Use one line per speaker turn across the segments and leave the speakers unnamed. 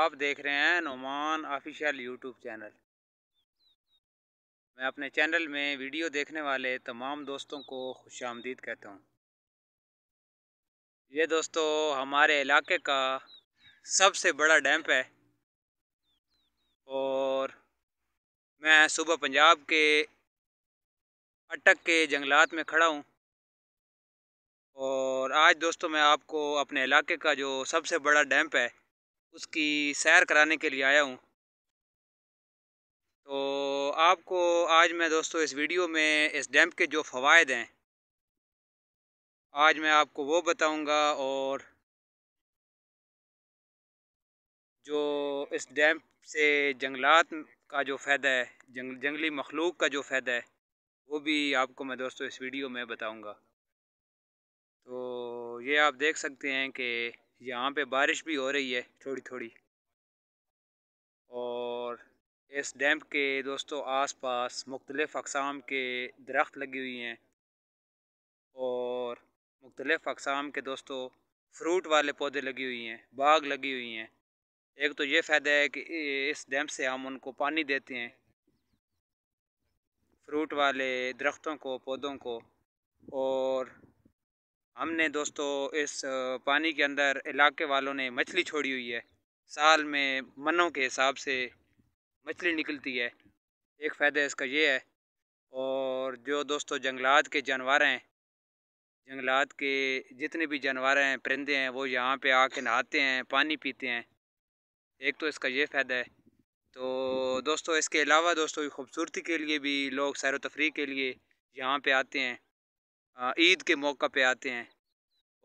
आप देख रहे हैं नुमान ऑफिशियल यूट्यूब चैनल मैं अपने चैनल में वीडियो देखने वाले तमाम दोस्तों को खुश आमदीद कहता हूँ ये दोस्तों हमारे इलाके का सबसे बड़ा डैम्प है और मैं सुबह पंजाब के अटक के जंगलात में खड़ा हूँ और आज दोस्तों मैं आपको अपने इलाके का जो सबसे बड़ा डैम्प है उसकी सैर कराने के लिए आया हूँ तो आपको आज मैं दोस्तों इस वीडियो में इस डैम के जो फ़वाद हैं आज मैं आपको वो बताऊंगा और जो इस डैम से जंगलात का जो फ़ायदा है जंग, जंगली मखलूक का जो फ़ायदा है वो भी आपको मैं दोस्तों इस वीडियो में बताऊंगा तो ये आप देख सकते हैं कि यहाँ पे बारिश भी हो रही है थोड़ी थोड़ी और इस डैम के दोस्तों आस पास मुख्तलफ़ अकसाम के दरख्त लगी हुई हैं और मुख्तलफ़ अकसाम के दोस्तों फ्रूट वाले पौधे लगी हुई हैं बाग लगी हुई हैं एक तो ये फ़ायदा है कि इस डैम से हम उनको पानी देते हैं फ्रूट वाले दरख्तों को पौधों को और हमने दोस्तों इस पानी के अंदर इलाके वालों ने मछली छोड़ी हुई है साल में मनों के हिसाब से मछली निकलती है एक फ़ायदा इसका ये है और जो दोस्तों जंगलात के जानवर हैं जंगलात के जितने भी जानवर हैं परिंदे हैं वो यहाँ पे आके नहाते हैं पानी पीते हैं एक तो इसका ये फ़ायदा है तो दोस्तों इसके अलावा दोस्तों खूबसूरती के लिए भी लोग सैर तफरी के लिए यहाँ पे आते हैं ईद के मौका पे आते हैं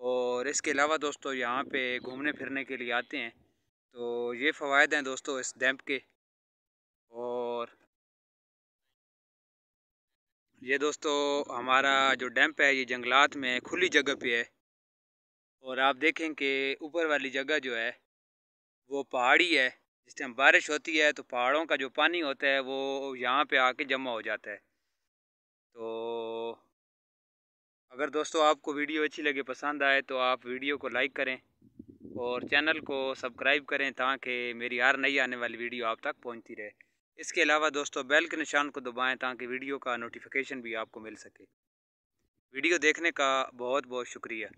और इसके अलावा दोस्तों यहाँ पे घूमने फिरने के लिए आते हैं तो ये फ़वाद हैं दोस्तों इस डैम्प के और ये दोस्तों हमारा जो डैम्प है ये जंगलात में खुली जगह पे है और आप देखें कि ऊपर वाली जगह जो है वो पहाड़ी है जिस टाइम बारिश होती है तो पहाड़ों का जो पानी होता है वो यहाँ पे आके जमा हो जाता है तो अगर दोस्तों आपको वीडियो अच्छी लगे पसंद आए तो आप वीडियो को लाइक करें और चैनल को सब्सक्राइब करें ताकि मेरी हर नई आने वाली वीडियो आप तक पहुंचती रहे इसके अलावा दोस्तों बेल के निशान को दबाएं ताकि वीडियो का नोटिफिकेशन भी आपको मिल सके वीडियो देखने का बहुत बहुत शुक्रिया